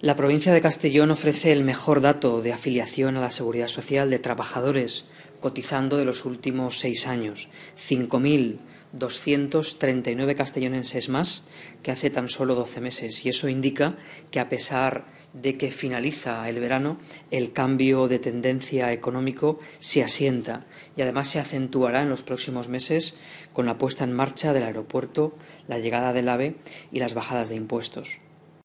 La provincia de Castellón ofrece el mejor dato de afiliación a la Seguridad Social de trabajadores, cotizando de los últimos seis años, 5.239 castellonenses más que hace tan solo 12 meses. Y eso indica que a pesar de que finaliza el verano, el cambio de tendencia económico se asienta y además se acentuará en los próximos meses con la puesta en marcha del aeropuerto, la llegada del AVE y las bajadas de impuestos.